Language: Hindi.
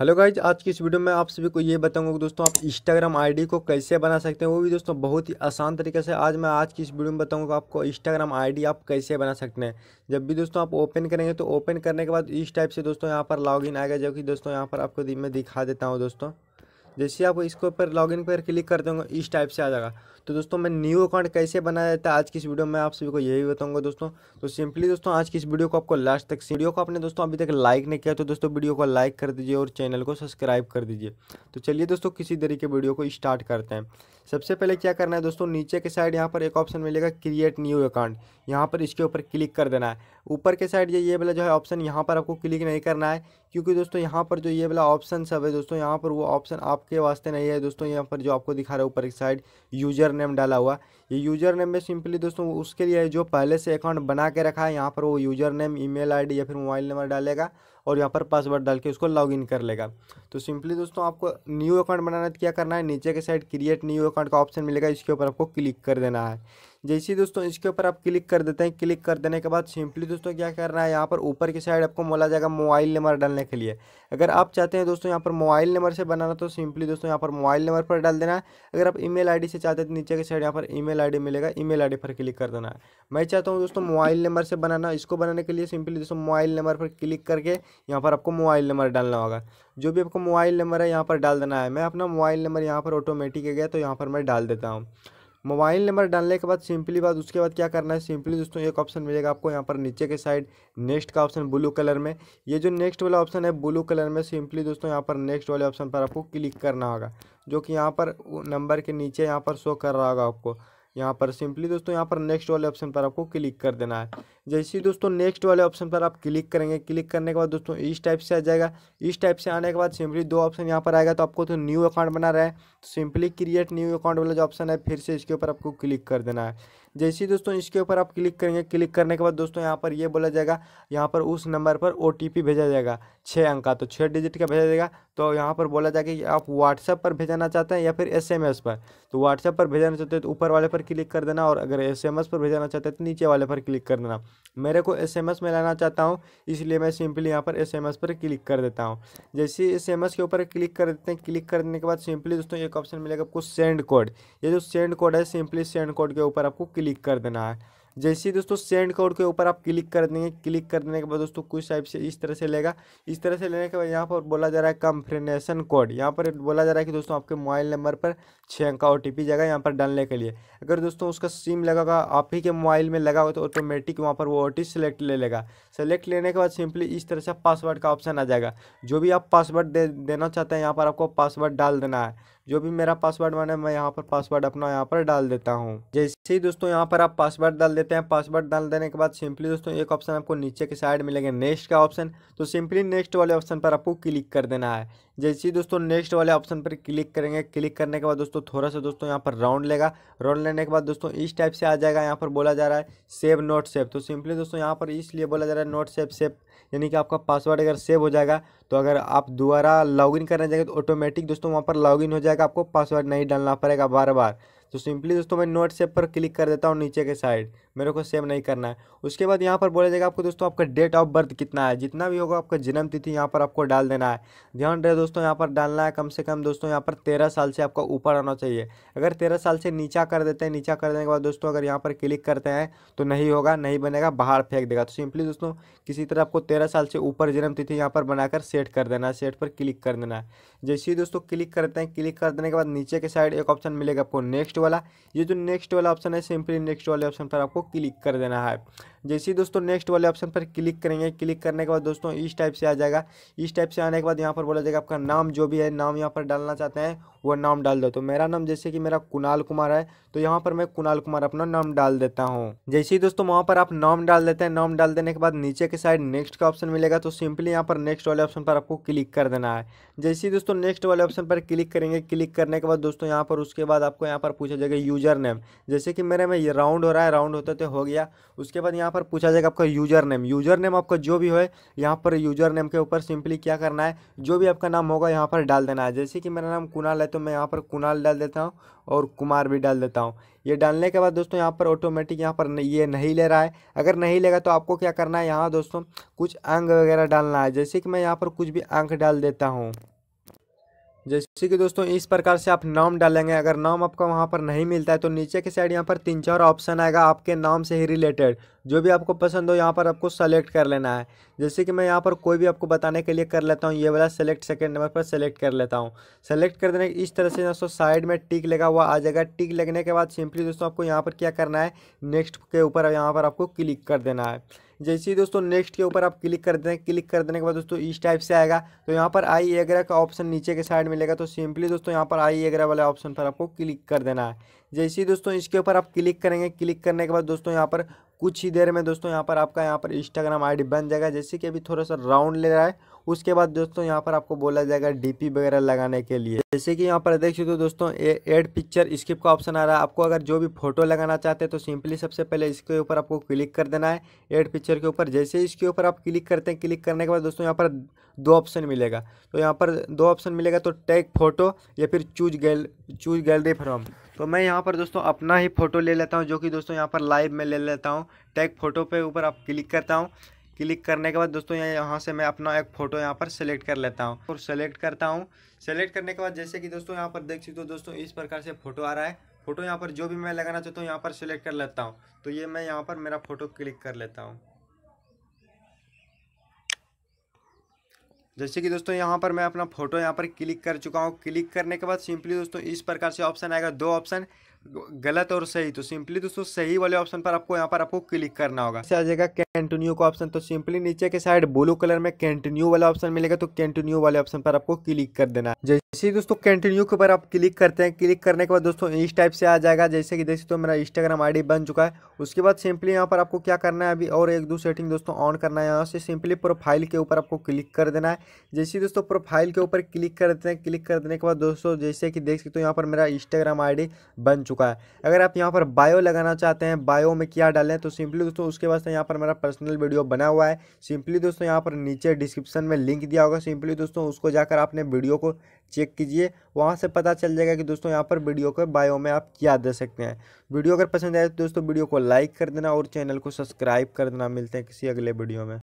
हेलो गाइज आज की इस वीडियो में आप सभी को ये बताऊंगा कि दोस्तों आप इंस्टाग्राम आईडी को कैसे बना सकते हैं वो भी दोस्तों बहुत ही आसान तरीके से आज मैं आज की इस वीडियो में बताऊंगा आपको इंस्टाग्राम आईडी आप कैसे बना सकते हैं जब भी दोस्तों आप ओपन करेंगे तो ओपन करने के बाद इस टाइप से दोस्तों यहाँ पर लॉग आएगा जबकि दोस्तों यहाँ पर आपको मैं दिखा देता हूँ दोस्तों जैसे आप इसके ऊपर लॉगिन पर क्लिक कर देंगे इस टाइप से आ जाएगा तो दोस्तों मैं न्यू अकाउंट कैसे बनाया जाता है आज की इस वीडियो में आप सभी को यही बताऊंगा दोस्तों तो सिंपली दोस्तों आज की इस वीडियो को आपको लास्ट तक वीडियो को आपने दोस्तों अभी तक लाइक नहीं किया तो दोस्तों वीडियो को लाइक कर दीजिए और चैनल को सब्सक्राइब कर दीजिए तो चलिए दोस्तों किसी तरीके वीडियो को स्टार्ट करते हैं सबसे पहले क्या करना है दोस्तों नीचे के साइड यहाँ पर एक ऑप्शन मिलेगा क्रिएट न्यू अकाउंट यहाँ पर इसके ऊपर क्लिक कर देना है ऊपर के साइड ये ये वाला जो है ऑप्शन यहाँ पर आपको क्लिक नहीं करना है क्योंकि दोस्तों यहाँ पर जो ये वाला ऑप्शन सब है दोस्तों यहाँ पर वो ऑप्शन आपके वास्ते नहीं है दोस्तों यहाँ पर जो आपको दिखा रहा है ऊपर की साइड यूजर नेम डाला हुआ ये यूजर नेम में सिंपली दोस्तों उसके लिए जो पहले से अकाउंट बना के रखा है यहाँ पर वो यूजर नेम ई मेल या फिर मोबाइल नंबर डालेगा और यहाँ पर पासवर्ड डाल के उसको इन कर लेगा तो सिंपली दोस्तों आपको न्यू अकाउंट बनाना तो क्या करना है नीचे के साइड क्रिएट न्यू अकाउंट का ऑप्शन मिलेगा इसके ऊपर आपको क्लिक कर देना है जैसे दोस्तों इसके ऊपर आप क्लिक कर देते हैं क्लिक कर देने के बाद सिंपली दोस्तों क्या करना है यहाँ पर ऊपर की साइड आपको बोला जाएगा मोबाइल नंबर डालने के लिए अगर आप चाहते हैं दोस्तों यहाँ पर मोबाइल नंबर से बनाना तो सिंपली दोस्तों यहाँ पर मोबाइल नंबर पर डाल देना है अगर आप ईमेल आईडी से चाहते हैं तो नीचे के साइड यहाँ पर ई मेल मिलेगा ई मेल पर क्लिक कर देना है मैं चाहता हूँ दोस्तों मोबाइल नंबर से बनाना इसको बनाने के लिए सिंपली दोस्तों मोबाइल नंबर पर क्लिक करके यहाँ पर आपको मोबाइल नंबर डालना होगा जो भी आपको मोबाइल नंबर है यहाँ पर डाल देना है मैं अपना मोबाइल नंबर यहाँ पर ऑटोमेटिक है गया तो यहाँ पर मैं डाल देता हूँ मोबाइल नंबर डालने के बाद सिंपली बाद उसके बाद क्या करना है सिंपली दोस्तों एक ऑप्शन मिलेगा आपको यहाँ पर नीचे के साइड नेक्स्ट का ऑप्शन ब्लू कलर में ये जो नेक्स्ट वाला ऑप्शन है ब्लू कलर में सिंपली दोस्तों यहाँ पर नेक्स्ट वाले ऑप्शन पर आपको क्लिक करना होगा जो कि यहाँ पर नंबर के नीचे यहाँ पर शो कर रहा होगा आपको यहाँ पर सिंपली दोस्तों यहाँ पर नेक्स्ट वाले ऑप्शन पर आपको क्लिक कर देना है जैसे ही दोस्तों नेक्स्ट वाले ऑप्शन पर आप क्लिक करेंगे क्लिक करने के बाद दोस्तों इस टाइप से आ जाएगा इस टाइप से आने के बाद सिंपली दो ऑप्शन यहाँ पर आएगा तो आपको तो न्यू अकाउंट बना रहा है तो सिंपली क्रिएट न्यू अकाउंट वाला जो ऑप्शन है फिर से इसके ऊपर आपको क्लिक कर देना है जैसे ही दोस्तों इसके ऊपर आप क्लिक करेंगे क्लिक करने के बाद दोस्तों यहाँ पर ये बोला जाएगा यहाँ पर उस नंबर पर ओ भेजा जाएगा छः अंक का तो छः डिजिट का भेजा जाएगा तो यहाँ पर बोला जाएगा कि आप व्हाट्सएप पर भेजाना चाहते हैं या फिर एस पर तो व्हाट्सएप पर भेजाना चाहते हैं तो ऊपर वाले पर क्लिक कर देना और अगर एस पर भेजाना चाहते हैं तो नीचे वाले पर क्लिक कर देना मेरे को एसएमएस में लाना चाहता हूँ इसलिए मैं सिंपली यहाँ पर एसएमएस पर क्लिक कर देता हूँ जैसे ही एसएमएस के ऊपर क्लिक कर देते हैं क्लिक करने के बाद सिंपली दोस्तों एक ऑप्शन मिलेगा आपको सेंड कोड ये जो सेंड कोड है सिंपली सेंड कोड के ऊपर आपको क्लिक कर देना है जैसे ही दोस्तों सेंड कोड के ऊपर आप क्लिक कर देंगे क्लिक करने के बाद दोस्तों कुछ टाइप से इस तरह से लेगा इस तरह से लेने के बाद यहाँ पर बोला जा रहा है कंफर्मेशन कोड यहाँ पर बोला जा रहा है कि दोस्तों आपके मोबाइल नंबर पर छः अंक का ओ टी जाएगा यहाँ पर डालने के लिए अगर दोस्तों उसका सिम लगागा आप ही के मोबाइल में लगा हुआ तो ऑटोमेटिक वहाँ पर वो ओ टी सेलेक्ट ले लेगा सेलेक्ट लेने के बाद सिंपली इस तरह से पासवर्ड का ऑप्शन आ जाएगा जो भी आप पासवर्ड दे देना चाहते हैं यहाँ पर आपको पासवर्ड डाल देना है जो भी मेरा पासवर्ड बना है मैं यहाँ पर पासवर्ड अपना यहाँ पर डाल देता हूँ जैसे ही दोस्तों यहाँ पर आप पासवर्ड डाल देते हैं पासवर्ड डाल देने के बाद सिंपली दोस्तों एक ऑप्शन आपको नीचे के साइड मिलेगा नेक्स्ट का ऑप्शन तो सिंपली नेक्स्ट वाले ऑप्शन पर आपको क्लिक कर देना है जैसे ही दोस्तों नेक्स्ट वाले ऑप्शन पर क्लिक करेंगे क्लिक करने के बाद दोस्तों थोड़ा सा दोस्तों यहाँ पर राउंड लेगा राउंड लेने के बाद दोस्तों इस टाइप से आ जाएगा यहाँ पर बोला जा रहा है सेव नोट सेव तो सिंपली दोस्तों यहाँ पर इसलिए बोला जा रहा है नोट सेव सेव यानी कि आपका पासवर्ड अगर सेव हो जाएगा तो अगर आप दोबारा लॉग करने जाएंगे तो ऑटोमेटिक दोस्तों वहाँ पर लॉग हो जाएगा आपको पासवर्ड नहीं डालना पड़ेगा बार बार तो सिंपली दोस्तों मैं नोट सेव पर क्लिक कर देता हूँ नीचे के साइड मेरे को सेव नहीं करना है उसके बाद यहाँ पर बोला जाएगा आपको दोस्तों आपका डेट ऑफ बर्थ कितना है जितना भी होगा आपका जन्म तिथि यहाँ पर आपको डाल देना है ध्यान रहे दोस्तों यहाँ पर डालना है कम से कम दोस्तों यहाँ पर तेरह साल से आपका ऊपर आना चाहिए अगर तेरह साल से नीचा कर देते हैं नीचा कर देने के बाद दोस्तों अगर यहाँ पर क्लिक करते हैं तो नहीं होगा नहीं बनेगा बाहर फेंक देगा तो सिंपली दोस्तों किसी तरह आपको तेरह साल से ऊपर जन्म तिथि यहाँ पर बनाकर सेट कर देना है सेट पर क्लिक कर देना है जैसे ही दोस्तों क्लिक करते हैं क्लिक कर देने के बाद नीचे के साइड एक ऑप्शन मिलेगा आपको नेक्स्ट वाला ये जो नेक्स्ट वाला ऑप्शन है सिंपली नेक्स्ट वाले ऑप्शन पर आपको क्लिक कर देना है जैसे ही दोस्तों नेक्स्ट वाले ऑप्शन पर क्लिक करेंगे क्लिक करने के बाद दोस्तों इस टाइप से आ जाएगा इस टाइप से आने के बाद यहाँ पर बोला जाएगा आपका नाम जो भी है नाम यहाँ पर डालना चाहते हैं वो नाम डाल दो तो मेरा नाम जैसे कि मेरा कुणाल कुमार है तो यहाँ पर मैं कुणाल कुमार अपना नाम डाल देता हूँ जैसे ही दोस्तों वहाँ पर आप नाम डाल देते हैं नाम डाल देने के बाद नीचे के साइड नेक्स्ट का ऑप्शन मिलेगा तो सिंपली यहाँ पर नेक्स्ट वाले ऑप्शन पर आपको क्लिक कर देना है जैसे ही दोस्तों नेक्स्ट वाले ऑप्शन पर क्लिक करेंगे क्लिक करने के बाद दोस्तों यहाँ पर उसके बाद आपको यहाँ पर पूछा जाएगा यूजर नेम जैसे कि मेरे में ये राउंड हो रहा है राउंड होते होते हो गया उसके बाद यहाँ यहाँ पर पूछा जाएगा आपका यूजर नेम यूजर नेम आपका जो भी हो यहाँ पर यूजर नेम के ऊपर सिंपली क्या करना है जो भी आपका नाम होगा यहाँ पर डाल देना है जैसे कि मेरा नाम कुणाल है तो मैं यहाँ पर कुणाल डाल देता हूँ और कुमार भी डाल देता हूँ ये डालने के बाद दोस्तों यहाँ पर ऑटोमेटिक यहाँ पर ये नहीं ले रहा है अगर नहीं लेगा तो आपको क्या करना है यहाँ दोस्तों कुछ अंग वगैरह डालना है जैसे कि मैं यहाँ पर कुछ भी अंक डाल देता हूँ जैसे कि दोस्तों इस प्रकार से आप नाम डालेंगे अगर नाम आपका वहाँ पर नहीं मिलता है तो नीचे के साइड यहाँ पर तीन चार ऑप्शन आएगा आपके नाम से ही रिलेटेड जो भी आपको पसंद हो यहाँ पर आपको सेलेक्ट कर लेना है जैसे कि मैं यहाँ पर कोई भी आपको बताने के लिए कर लेता हूँ ये वाला सेलेक्ट सेकेंड नंबर पर सेलेक्ट कर लेता हूँ सेलेक्ट कर देने इस तरह से दोस्तों साइड में टिक लगा हुआ आ जाएगा टिक लगने के बाद सिंपली दोस्तों आपको यहाँ पर क्या करना है नेक्स्ट के ऊपर यहाँ पर आपको क्लिक कर देना है जैसे ही दोस्तों नेक्स्ट के ऊपर आप क्लिक कर दें क्लिक कर देने के बाद दोस्तों इस टाइप से आएगा तो यहाँ पर आई एग्रा का ऑप्शन नीचे के साइड मिलेगा तो सिंपली दोस्तों यहाँ पर आई एग्रा वाले ऑप्शन पर आपको क्लिक कर देना है जैसे ही दोस्तों इसके ऊपर आप क्लिक करेंगे क्लिक करने के बाद दोस्तों यहाँ पर कुछ ही देर में दोस्तों यहाँ पर आपका यहाँ पर इंस्टाग्राम आईडी बन जाएगा जैसे कि अभी थोड़ा सा राउंड ले रहा है उसके बाद दोस्तों यहाँ पर आपको बोला जाएगा डीपी वगैरह लगाने के लिए जैसे कि यहाँ पर देख सकते हो दोस्तों एड पिक्चर स्किप का ऑप्शन आ रहा है आपको अगर जो भी फोटो लगाना चाहते हैं तो सिंपली सबसे पहले इसके ऊपर आपको क्लिक कर देना है एड पिक्चर के ऊपर जैसे ही इसके ऊपर आप क्लिक करते हैं क्लिक करने के बाद दोस्तों यहाँ पर दो ऑप्शन मिलेगा तो यहाँ पर दो ऑप्शन मिलेगा तो टैग फोटो या फिर चूज गैल चूज गैलरी फ्रॉम तो मैं यहाँ पर दोस्तों अपना ही फ़ोटो ले लेता हूँ जो कि दोस्तों यहाँ पर लाइव में ले लेता हूँ टैग फ़ोटो पे ऊपर आप क्लिक करता हूँ क्लिक करने के बाद दोस्तों यहाँ से मैं अपना एक फ़ोटो यहाँ पर सेलेक्ट कर लेता हूँ और सेलेक्ट करता हूँ सेलेक्ट करने के बाद जैसे कि दोस्तों यहाँ पर देख सकते हो दोस्तों इस प्रकार से फ़ोटो आ रहा है फ़ोटो यहाँ पर जो भी मैं लगाना चाहता हूँ यहाँ पर सेलेक्ट कर लेता हूँ तो ये मैं यहाँ पर मेरा फ़ोटो क्लिक कर लेता हूँ जैसे कि दोस्तों यहाँ पर मैं अपना फोटो यहाँ पर क्लिक कर चुका हूँ क्लिक करने के बाद सिंपली दोस्तों इस प्रकार से ऑप्शन आएगा दो ऑप्शन गलत और सही तो सिंपली दोस्तों सही वाले ऑप्शन पर आपको यहाँ पर आपको क्लिक करना होगा आ जाएगा कंटिन्यू का ऑप्शन तो सिंपली नीचे के साइड ब्लू कलर में कंटिन्यू वाला ऑप्शन मिलेगा तो कंटिन्यू वाले ऑप्शन पर आपको क्लिक कर देना जैसे ही दोस्तों कंटिन्यू के ऊपर आप क्लिक करते हैं क्लिक करने के बाद दोस्तों इस टाइप से आ जाएगा जैसे कि देख सकते हो मेरा इंस्टाग्राम आईडी बन चुका है उसके बाद सिंपली यहाँ पर आपको क्या करना है अभी और एक दो सेटिंग दोस्तों ऑन करना है यहाँ से सिंपली प्रोफाइल के ऊपर आपको क्लिक कर देना है जैसे ही दोस्तों प्रोफाइल के ऊपर क्लिक कर देते हैं क्लिक कर देने के बाद दोस्तों जैसे कि देख सकते हो यहाँ पर मेरा इंस्टाग्राम आई बन चुका चुका है अगर आप यहाँ पर बायो लगाना चाहते हैं बायो में क्या डालें तो सिंपली दोस्तों उसके वास्ते यहाँ पर मेरा पर्सनल वीडियो बना हुआ है सिंपली दोस्तों यहाँ पर नीचे डिस्क्रिप्शन में लिंक दिया होगा सिंपली दोस्तों उसको जाकर आपने वीडियो को चेक कीजिए वहाँ से पता चल जाएगा कि दोस्तों यहाँ पर वीडियो को बायो में आप क्या दे सकते हैं वीडियो अगर पसंद आए तो दोस्तों वीडियो को लाइक कर देना और चैनल को सब्सक्राइब कर देना मिलते हैं किसी अगले वीडियो में